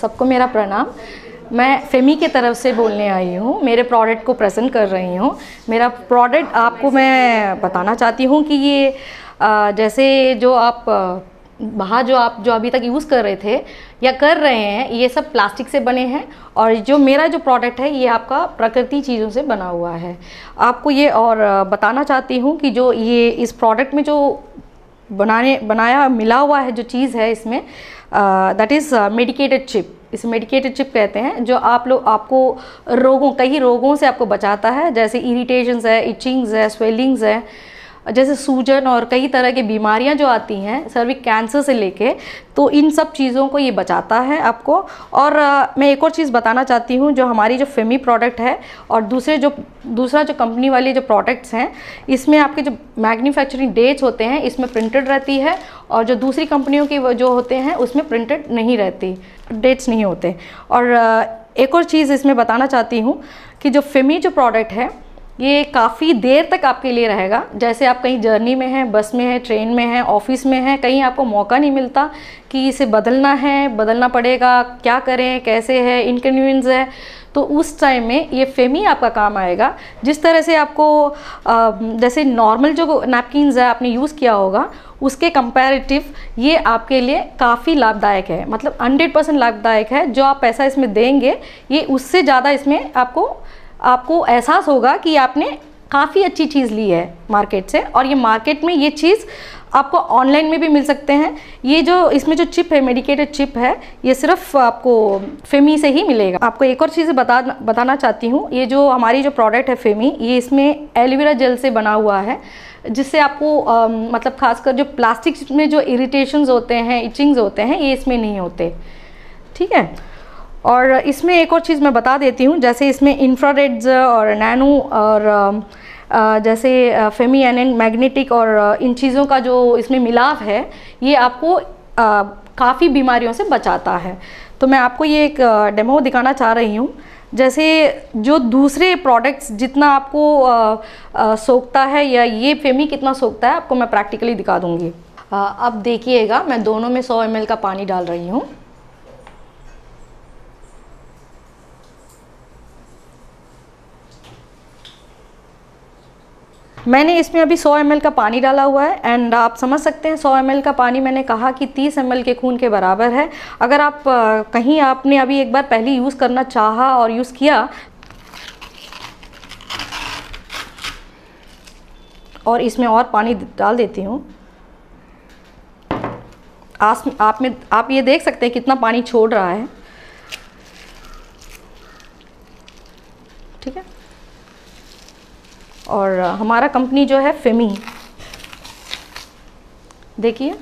सबको मेरा प्रणाम मैं फेमी के तरफ से बोलने आई हूँ मेरे प्रोडक्ट को प्रेजेंट कर रही हूँ मेरा प्रोडक्ट आपको मैं बताना चाहती हूँ कि ये जैसे जो आप बाहर जो आप जो अभी तक यूज़ कर रहे थे या कर रहे हैं ये सब प्लास्टिक से बने हैं और जो मेरा जो प्रोडक्ट है ये आपका प्रकृति चीज़ों से बना हुआ है आपको ये और बताना चाहती हूँ कि जो ये इस प्रोडक्ट में जो बनाने बनाया मिला हुआ है जो चीज़ है इसमें दैट इज़ मेडिकेटेड चिप इसे मेडिकेटेड चिप कहते हैं जो आप लोग आपको रोगों कई रोगों से आपको बचाता है जैसे इरीटेशन है इचिंग्स है स्वेलिंग्स है जैसे सूजन और कई तरह की बीमारियां जो आती हैं सर्विक कैंसर से लेके तो इन सब चीज़ों को ये बचाता है आपको और आ, मैं एक और चीज़ बताना चाहती हूँ जो हमारी जो फेमी प्रोडक्ट है और दूसरे जो दूसरा जो कंपनी वाले जो प्रोडक्ट्स हैं इसमें आपके जो मैन्युफैक्चरिंग डेट्स होते हैं इसमें प्रिंटेड रहती है और जो दूसरी कंपनियों के जो होते हैं उसमें प्रिंटेड नहीं रहती डेट्स नहीं होते और आ, एक और चीज़ इसमें बताना चाहती हूँ कि जो फेमी जो प्रोडक्ट है ये काफ़ी देर तक आपके लिए रहेगा जैसे आप कहीं जर्नी में हैं बस में हैं ट्रेन में हैं ऑफिस में हैं कहीं आपको मौका नहीं मिलता कि इसे बदलना है बदलना पड़ेगा क्या करें कैसे है इनकन्वीनियंस है तो उस टाइम में ये फेमी आपका काम आएगा जिस तरह से आपको जैसे नॉर्मल जो नैपकिनस है आपने यूज़ किया होगा उसके कंपैरेटिव ये आपके लिए काफ़ी लाभदायक है मतलब 100 परसेंट लाभदायक है जो आप पैसा इसमें देंगे ये उससे ज़्यादा इसमें आपको आपको एहसास होगा कि आपने काफ़ी अच्छी चीज़ ली है मार्केट से और ये मार्केट में ये चीज़ आपको ऑनलाइन में भी मिल सकते हैं ये जो इसमें जो चिप है मेडिकेटेड चिप है ये सिर्फ आपको फेमी से ही मिलेगा आपको एक और चीज़ बता बताना चाहती हूँ ये जो हमारी जो प्रोडक्ट है फेमी ये इसमें एलोवेरा जेल से बना हुआ है जिससे आपको आ, मतलब खासकर जो प्लास्टिक में जो इरीटेशन होते हैं इचिंग्स होते हैं ये इसमें नहीं होते ठीक है और इसमें एक और चीज़ मैं बता देती हूँ जैसे इसमें इंफ्रारेड्स और नैनो और जैसे फेमी एन मैग्नेटिक और इन चीज़ों का जो इसमें मिलाव है ये आपको काफ़ी बीमारियों से बचाता है तो मैं आपको ये एक डेमो दिखाना चाह रही हूँ जैसे जो दूसरे प्रोडक्ट्स जितना आपको सोखता है या ये फेमी कितना सोखता है आपको मैं प्रैक्टिकली दिखा दूँगी आप देखिएगा मैं दोनों में सौ एम का पानी डाल रही हूँ मैंने इसमें अभी 100 ml का पानी डाला हुआ है एंड आप समझ सकते हैं 100 ml का पानी मैंने कहा कि 30 ml के खून के बराबर है अगर आप कहीं आपने अभी एक बार पहले यूज़ करना चाहा और यूज़ किया और इसमें और पानी डाल देती हूँ आस आप में आप ये देख सकते हैं कितना पानी छोड़ रहा है ठीक है और हमारा कंपनी जो है फेमी देखिए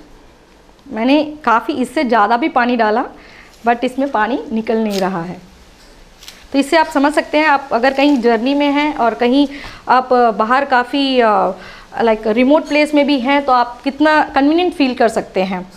मैंने काफ़ी इससे ज़्यादा भी पानी डाला बट इसमें पानी निकल नहीं रहा है तो इससे आप समझ सकते हैं आप अगर कहीं जर्नी में हैं और कहीं आप बाहर काफ़ी लाइक रिमोट प्लेस में भी हैं तो आप कितना कन्वीनियंट फील कर सकते हैं